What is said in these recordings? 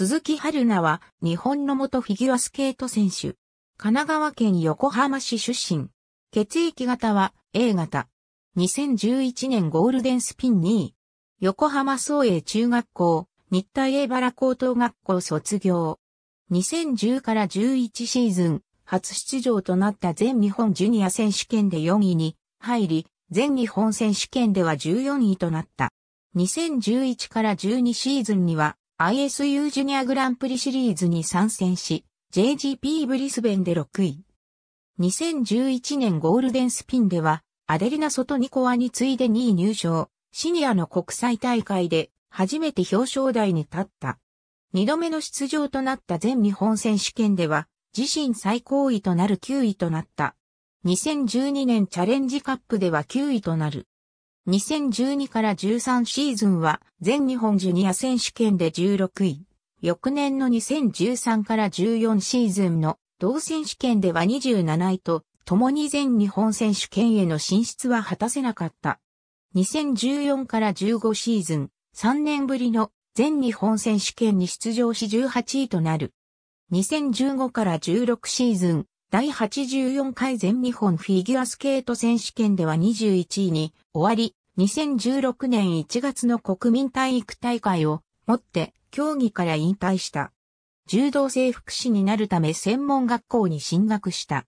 鈴木春菜は日本の元フィギュアスケート選手。神奈川県横浜市出身。血液型は A 型。2011年ゴールデンスピン2位。横浜総営中学校、日体英原高等学校卒業。2010から11シーズン、初出場となった全日本ジュニア選手権で4位に入り、全日本選手権では14位となった。2011から12シーズンには ISU ジュニアグランプリシリーズに参戦し、JGP ブリスベンで6位。2011年ゴールデンスピンでは、アデリナ・ソトニコワに次いで2位入賞、シニアの国際大会で初めて表彰台に立った。2度目の出場となった全日本選手権では、自身最高位となる9位となった。2012年チャレンジカップでは9位となる。2012から13シーズンは全日本ジュニア選手権で16位。翌年の2013から14シーズンの同選手権では27位と、共に全日本選手権への進出は果たせなかった。2014から15シーズン、3年ぶりの全日本選手権に出場し18位となる。2015から16シーズン、第84回全日本フィギュアスケート選手権では21位に終わり、2016年1月の国民体育大会をもって競技から引退した。柔道整復師になるため専門学校に進学した。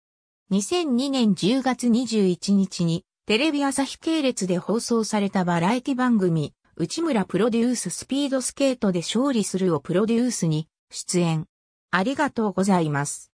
2002年10月21日にテレビ朝日系列で放送されたバラエティ番組、内村プロデューススピードスケートで勝利するをプロデュースに出演。ありがとうございます。